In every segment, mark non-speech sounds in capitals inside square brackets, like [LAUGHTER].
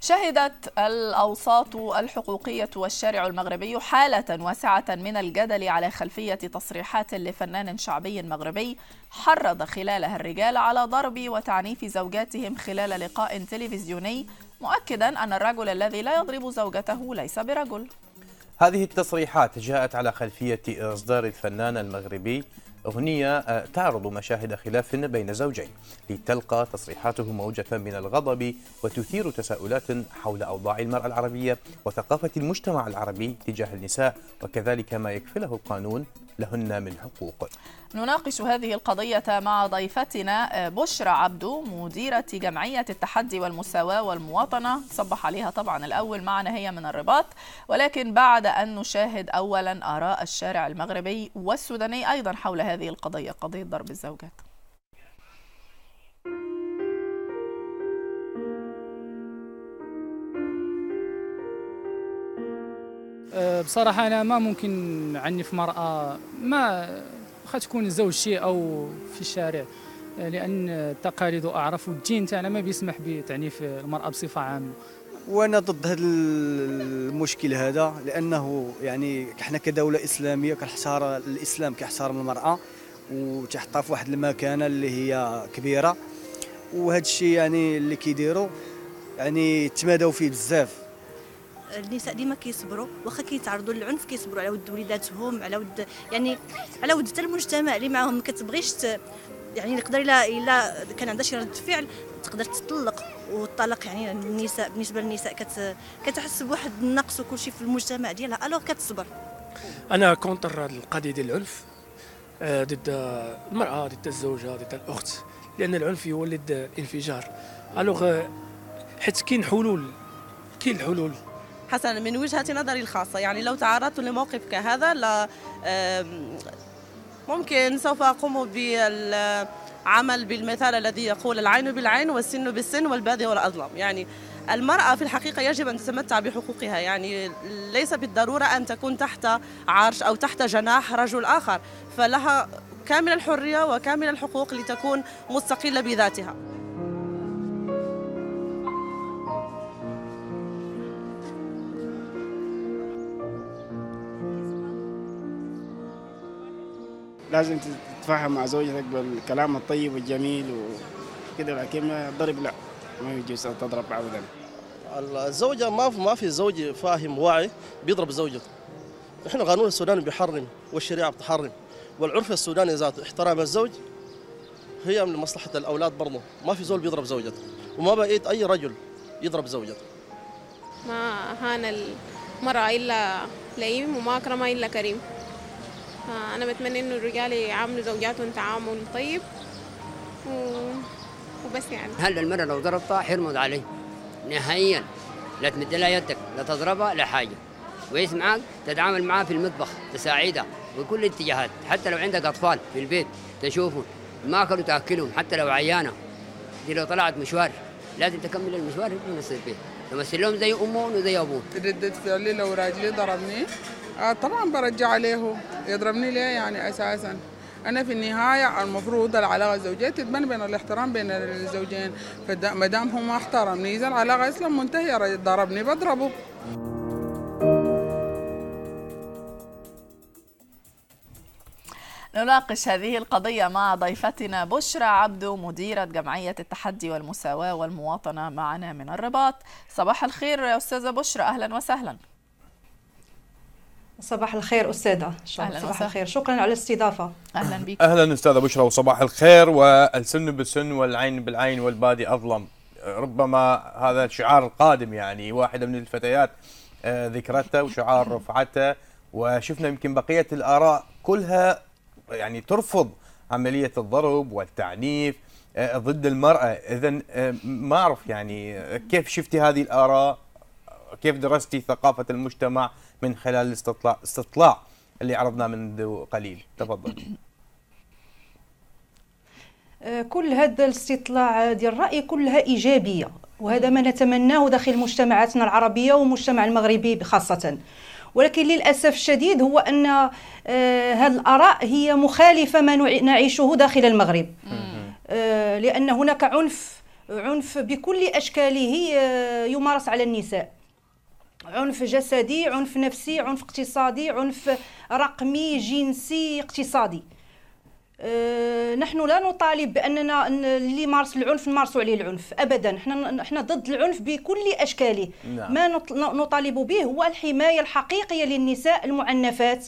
شهدت الأوساط الحقوقية والشارع المغربي حالة واسعة من الجدل على خلفية تصريحات لفنان شعبي مغربي حرض خلالها الرجال على ضرب وتعنيف زوجاتهم خلال لقاء تلفزيوني مؤكدا أن الرجل الذي لا يضرب زوجته ليس برجل هذه التصريحات جاءت على خلفية إصدار الفنان المغربي أغنية آه، تعرض مشاهد خلاف بين زوجين لتلقى تصريحاتهم موجة من الغضب وتثير تساؤلات حول أوضاع المرأة العربية وثقافة المجتمع العربي تجاه النساء وكذلك ما يكفله القانون لهن من حقوق نناقش هذه القضية مع ضيفتنا آه، بشرى عبدو مديرة جمعية التحدي والمساواة والمواطنة صبح عليها طبعا الأول معنا هي من الرباط ولكن بعد أن نشاهد أولا آراء الشارع المغربي والسوداني أيضا حول هذه القضية قضية ضرب الزوجات أه، بصراحه انا ما ممكن عني في مراه ما واخا تكون زوجتي او في الشارع أه، لان التقاليد واعراف والدين تاعنا ما بيسمح بتعنيف المراه بصفه عامه وانا ضد هذا المشكل هذا لانه يعني احنا كدوله اسلاميه كنحتار الاسلام كيحتارم المراه وتحطها في واحد المكانه اللي هي كبيره وهذا الشيء يعني اللي كيديروا يعني تمادوا فيه بزاف النساء ديما كيصبروا واخا كيتعرضوا للعنف كيصبروا على ود وليداتهم على ود يعني على ود حتى المجتمع اللي معاهم ما كتبغيش يعني يقدر الا الا كان عندها شي رد فعل تقدر تطلق والطلاق يعني النساء بالنسبه للنساء كت كتحس بواحد النقص وكل شيء في المجتمع ديالها الوغ كتصبر انا كونتر القضيه ديال العنف آه، ضد المراه ضد الزوجه ضد الاخت لان العنف يولد الانفجار الوغ حيت كاين حلول كاين الحلول حسنا من وجهة نظري الخاصة يعني لو تعرضت لموقف كهذا لا ممكن سوف أقوم بالعمل بالمثال الذي يقول العين بالعين والسن بالسن والبادئ والأظلم يعني المرأة في الحقيقة يجب أن تتمتع بحقوقها يعني ليس بالضرورة أن تكون تحت عرش أو تحت جناح رجل آخر فلها كامل الحرية وكامل الحقوق لتكون مستقلة بذاتها لازم تتفاهم مع زوجتك بالكلام الطيب والجميل وكذا لكن الضرب لا ما يجوز تضرب ابدا الزوجه ما في ما في زوج فاهم واعي بيضرب زوجته احنا قانون السوداني بيحرم والشريعه بتحرم والعرف السوداني ذاته احترام الزوج هي من مصلحه الاولاد برضه ما في زول بيضرب زوجته وما بقيت اي رجل يضرب زوجته ما هان المراه الا لئيم وما اكرمها الا كريم انا بتمنى انه الرجال يعاملوا زوجاتهم تعامل طيب و... وبس يعني هل المرأة لو ضربتها حرمت عليه نهائيا لا تمد لها يدك لا تضربها لا حاجة ويس معاك تتعامل معاه في المطبخ تساعدها بكل الاتجاهات حتى لو عندك أطفال في البيت تشوفهم ما أكلوا تأكلهم حتى لو عيانة دي لو طلعت مشوار لازم تكمل المشوار في نفس البيت تمثل لهم زي أمهم وزي أبوهم ردة فعلي لو راجلي ضربني آه طبعا برجع عليه يضربني ليه يعني اساسا انا في النهايه المفروض العلاقه الزوجيه تتبنى بين الاحترام بين الزوجين فما دام هو ما احترمني اذا العلاقه اصلا منتهيه ضربني بضربه نناقش هذه القضية مع ضيفتنا بشرى عبدو مديرة جمعية التحدي والمساواة والمواطنة معنا من الرباط صباح الخير أستاذة بشرى أهلا وسهلا صباح الخير استاذه صباح الخير شكرا على الاستضافه اهلا بك اهلا استاذه بشرى وصباح الخير والسن بالسن والعين بالعين والبادي اظلم ربما هذا الشعار القادم يعني واحده من الفتيات آه، ذكرته وشعار [LAUGHS] رفعته وشفنا يمكن بقيه الاراء كلها يعني ترفض عمليه الضرب والتعنيف آه، ضد المراه اذا آه، ما اعرف يعني كيف شفتي هذه الاراء كيف درستي ثقافة المجتمع من خلال الاستطلاع استطلاع اللي عرضناه منذ قليل تفضل أه، كل هذا الاستطلاع ديال الرأي كلها إيجابية وهذا ما نتمناه داخل مجتمعاتنا العربية والمجتمع المغربي خاصة ولكن للأسف الشديد هو أن أه، هذه الآراء هي مخالفة ما نعيشه داخل المغرب أه، لأن هناك عنف عنف بكل أشكاله يمارس على النساء عنف جسدي عنف نفسي عنف اقتصادي عنف رقمي جنسي اقتصادي أه، نحن لا نطالب باننا اللي مارس العنف نمارسوا عليه العنف ابدا احنا احنا ضد العنف بكل اشكاله نعم. ما نطالب به هو الحمايه الحقيقيه للنساء المعنفات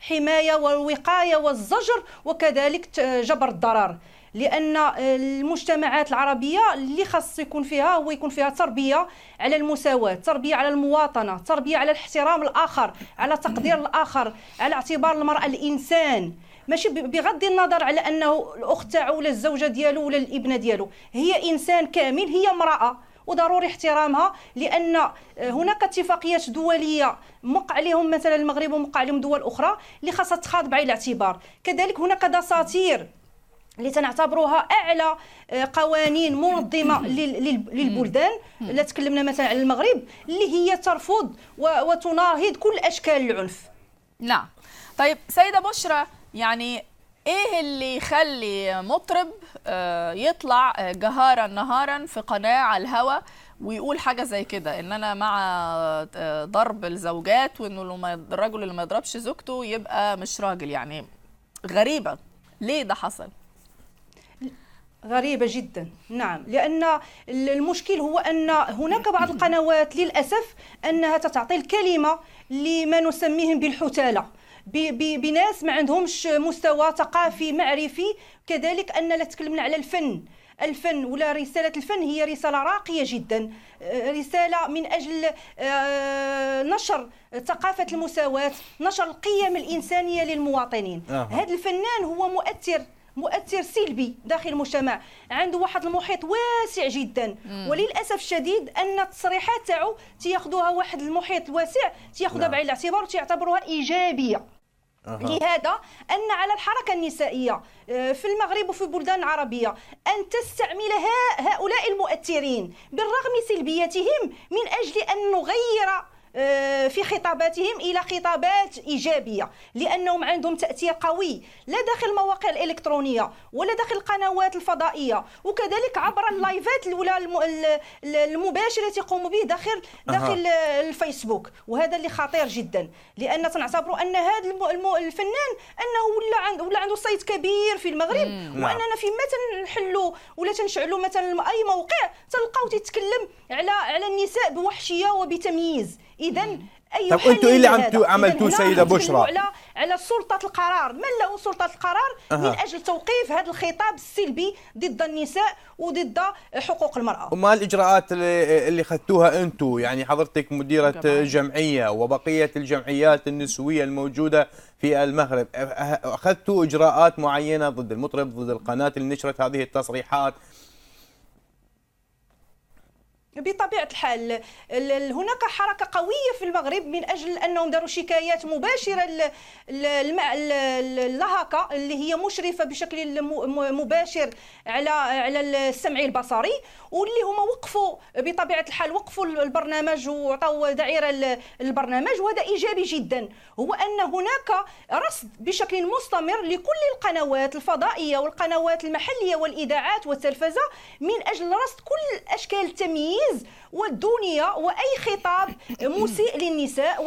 حمايه والوقايه والزجر وكذلك جبر الضرر لان آه، المجتمعات العربيه اللي خاص يكون فيها هو يكون فيها تربيه على المساواه تربيه على المواطنه تربيه على الاحترام الاخر على تقدير الاخر على اعتبار المراه الانسان ماشي بغض النظر على انه الاخت تاعو ولا الزوجه ديالو ولا الابنه ديالو هي انسان كامل هي امراه وضروري احترامها لان آه، هناك اتفاقيات دوليه موقع عليهم مثلا المغرب وموقع عليهم دول اخرى اللي خاصها تخاض بعين الاعتبار كذلك هناك دساتير اللي تنعتبروها اعلى آه، قوانين منظمه [COUGHS] للبلدان لا تكلمنا مثلا على المغرب اللي هي ترفض وتناهض كل اشكال العنف نعم طيب سيده بشرى يعني ايه اللي يخلي مطرب آه، يطلع آه، جهارا نهارا في قناه على الهواء ويقول حاجه زي كده ان انا مع ضرب الزوجات وانه الرجل اللي ما يضربش زوجته يبقى مش راجل يعني غريبه ليه ده حصل غريبة جدا نعم لأن المشكل هو أن هناك بعض [COUGHS] القنوات للأسف أنها تعطي الكلمة لما نسميهم بالحتالة بناس ما عندهمش مستوى ثقافي معرفي كذلك لا تكلمنا على الفن الفن ولا رسالة الفن هي رسالة راقية جدا آه، رسالة من أجل آه، نشر ثقافة المساواة نشر القيم الإنسانية للمواطنين هذا الفنان هو مؤثر مؤثر سلبي داخل المجتمع عنده واحد المحيط واسع جدا مم. وللاسف الشديد ان التصريحات تاعو تياخذوها واحد المحيط الواسع تياخذها نعم. بعين الاعتبار وتيعتبروها ايجابيه أه. لهذا ان على الحركه النسائيه آه، في المغرب وفي بلدان عربيه ان تستعمل هؤلاء المؤثرين بالرغم سلبيتهم من اجل ان نغير آه، في خطاباتهم الى خطابات ايجابيه لانهم عندهم تاثير قوي لا داخل المواقع الالكترونيه ولا داخل القنوات الفضائيه وكذلك عبر [LAUGHS] اللايفات الاولى المباشره التي يقوموا به داخل داخل أه. الفيسبوك وهذا اللي خطير جدا لان تنعتبروا ان هذا الفنان انه ولا عنده ولا عنده صيت كبير في المغرب مم. واننا نعم. فيما تنحلوا ولا تنشعلوا مثلا اي موقع تلقاو تيتكلم على على النساء بوحشيه وبتمييز اذا اي طب انتوا ايه اللي عملتوا عملتوه سيده بشرى على على سلطه القرار من له سلطه القرار أه. من اجل توقيف هذا الخطاب السلبي ضد النساء وضد حقوق المراه وما الاجراءات اللي اخذتوها انتوا يعني حضرتك مديره جمعية. جمعيه وبقيه الجمعيات النسويه الموجوده في المغرب اخذتوا اجراءات معينه ضد المطرب ضد القناه اللي نشرت هذه التصريحات بطبيعه الحال هناك حركه قويه في المغرب من اجل انهم داروا شكايات مباشره للهاكا اللي هي مشرفه بشكل مباشر على على السمع البصري واللي هما وقفوا بطبيعه الحال وقفوا البرنامج وعطوا دعيره للبرنامج وهذا ايجابي جدا هو ان هناك رصد بشكل مستمر لكل القنوات الفضائيه والقنوات المحليه والاذاعات والتلفزه من اجل رصد كل اشكال التمييز التمييز والدنيا وأي خطاب مسيء للنساء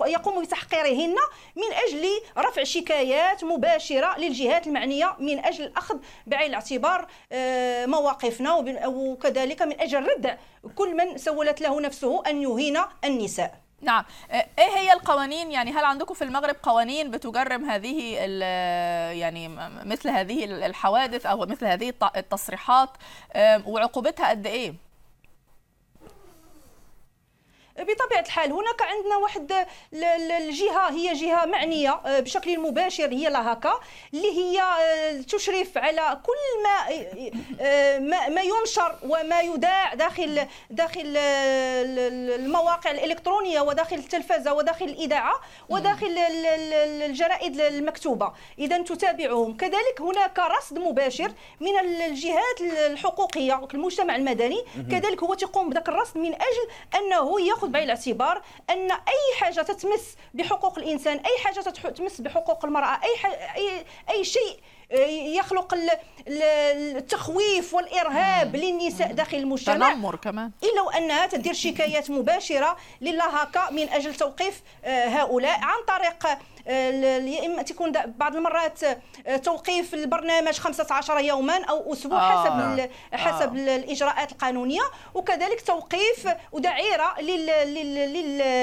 ويقوم بتحقيرهن من أجل رفع شكايات مباشرة للجهات المعنية من أجل الأخذ بعين الاعتبار آه، مواقفنا وكذلك من أجل ردع كل من سولت له نفسه أن يهين النساء نعم آه، ايه هي القوانين يعني هل عندكم في المغرب قوانين بتجرم هذه يعني مثل هذه الحوادث او مثل هذه التصريحات آه، وعقوبتها قد ايه بطبيعه الحال هناك عندنا واحد الجهه هي جهه معنيه آه، بشكل مباشر هي لاهاكا اللي هي آه، تشرف على كل ما آه، ما ينشر وما يذاع داخل داخل المواقع الالكترونيه وداخل التلفزه وداخل الاذاعه نعم. وداخل الجرائد المكتوبه اذا تتابعهم كذلك هناك رصد مباشر من الجهات الحقوقيه المجتمع المدني كذلك هو تقوم بذاك الرصد من اجل انه ياخذ تاخذ بعين الاعتبار ان اي حاجه تتمس بحقوق الانسان اي حاجه تتمس بحقوق المراه اي اي اي شيء آه، يخلق التخويف والارهاب مم. للنساء داخل المجتمع تنمر كمان الا وانها تدير شكايات مباشره للهاكا من اجل توقيف آه، هؤلاء عن طريق يا اما تكون بعض المرات آه، توقيف البرنامج 15 يوما او اسبوع آه. حسب نعم. حسب آه. الاجراءات القانونيه وكذلك توقيف ودعيره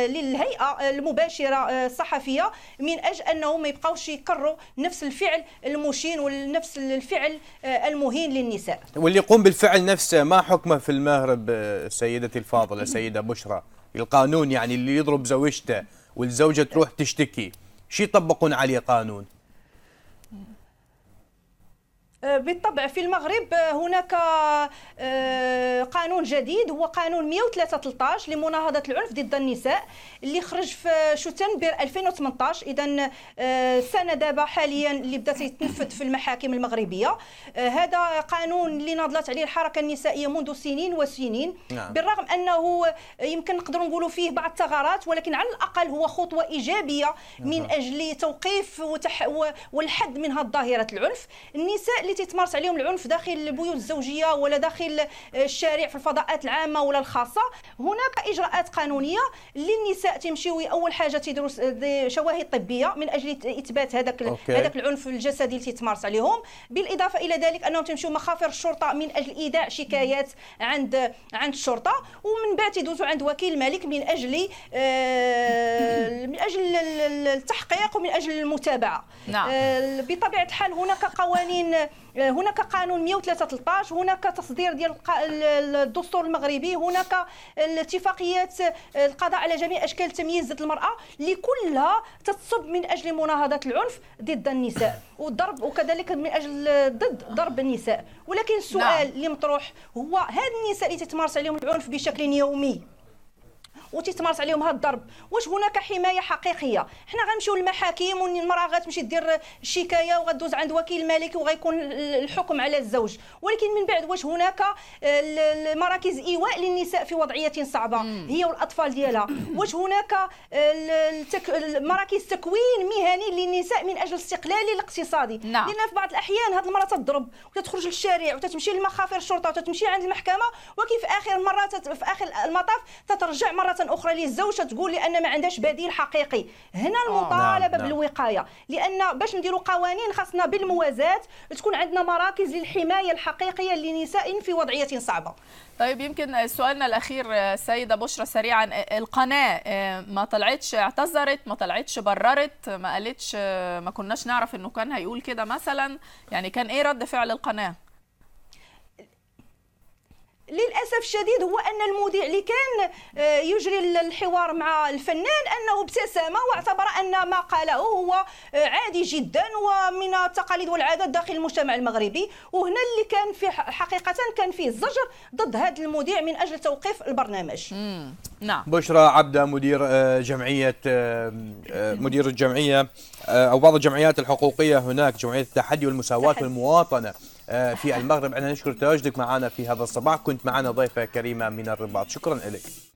للهيئه المباشره آه، الصحفيه من اجل انهم ما يبقاوش يكرروا نفس الفعل المشين ونفس الفعل آه، المهين للنساء واللي يقوم بالفعل نفسه ما حكمه في المغرب سيدتي الفاضله [LAUGHS] سيده بشرى القانون يعني اللي يضرب زوجته والزوجه تروح تشتكي شي يطبقون عليه قانون آه، بالطبع في المغرب آه، هناك آه، قانون جديد هو قانون 113 لمناهضة العنف ضد النساء اللي خرج في شتنبر 2018 إذا سنة دابا حاليا اللي بدات يتنفذ في المحاكم المغربية هذا قانون اللي ناضلت عليه الحركة النسائية منذ سنين وسنين نعم. بالرغم أنه يمكن نقدروا نقولوا فيه بعض الثغرات ولكن على الأقل هو خطوة إيجابية من نعم. أجل توقيف والحد من هذه الظاهرة العنف النساء اللي تيتمارس عليهم العنف داخل البيوت الزوجيه ولا داخل آه، الشارع في الفضاءات العامه ولا الخاصه هناك اجراءات قانونيه للنساء تمشيوا اول حاجه تيديروا آه، شواهد طبيه من اجل اثبات هذاك هذاك العنف الجسدي اللي تيتمارس عليهم بالاضافه الى ذلك انهم تمشيو مخافر الشرطه من اجل ايداع شكايات عند عند الشرطه ومن بعد يدوزوا عند وكيل الملك من اجل آه، [LAUGHS] من اجل التحقيق ومن اجل المتابعه نعم. بطبيعه الحال هناك قوانين هناك قانون 113 هناك تصدير ديال الدستور المغربي هناك الاتفاقيات القضاء على جميع اشكال تمييز ضد المراه اللي كلها تتصب من اجل مناهضه العنف ضد النساء والضرب وكذلك من اجل ضد ضرب النساء ولكن السؤال نعم. اللي مطروح هو هاد النساء اللي تتمارس عليهم العنف بشكل يومي وتيتمارس عليهم هذا الضرب واش هناك حمايه حقيقيه حنا غنمشيو للمحاكم والمراه غتمشي دير الشكايه وغدوز عند وكيل ملكي وغيكون الحكم على الزوج ولكن من بعد واش هناك مراكز ايواء للنساء في وضعيه صعبه هي والاطفال ديالها واش هناك مراكز تكوين مهني للنساء من اجل استقلال الاقتصادي نعم. لان في بعض الاحيان هذه المراه تضرب وتخرج للشارع وتتمشي لمخافر الشرطه وتتمشي عند المحكمه ولكن في اخر مره في اخر المطاف تترجع مرة مره اخرى للزوجه تقول لان ما عندهاش بديل حقيقي هنا آه، المطالبه نعم،, نعم. بالوقايه لان باش نديروا قوانين خاصنا بالموازاه تكون عندنا مراكز للحمايه الحقيقيه لنساء في وضعيه صعبه طيب يمكن سؤالنا الاخير سيده بشرى سريعا القناه آه، ما طلعتش اعتذرت ما طلعتش بررت ما قالتش آه، ما كناش نعرف انه كان هيقول كده مثلا يعني كان ايه رد فعل القناه للاسف الشديد هو ان المذيع اللي كان آه، يجري الحوار مع الفنان انه ابتسم واعتبر ان ما قاله هو آه، عادي جدا ومن التقاليد والعادات داخل المجتمع المغربي وهنا اللي كان في حقيقه كان فيه الزجر ضد هذا المذيع من اجل توقيف البرنامج نعم بشرى عبده مدير آه، جمعيه مدير الجمعيه او بعض الجمعيات الحقوقيه هناك جمعيه التحدي والمساواه والمواطنه آه، في المغرب أنا نشكر تواجدك معنا في هذا الصباح كنت معنا ضيفة كريمة من الرباط شكرا لك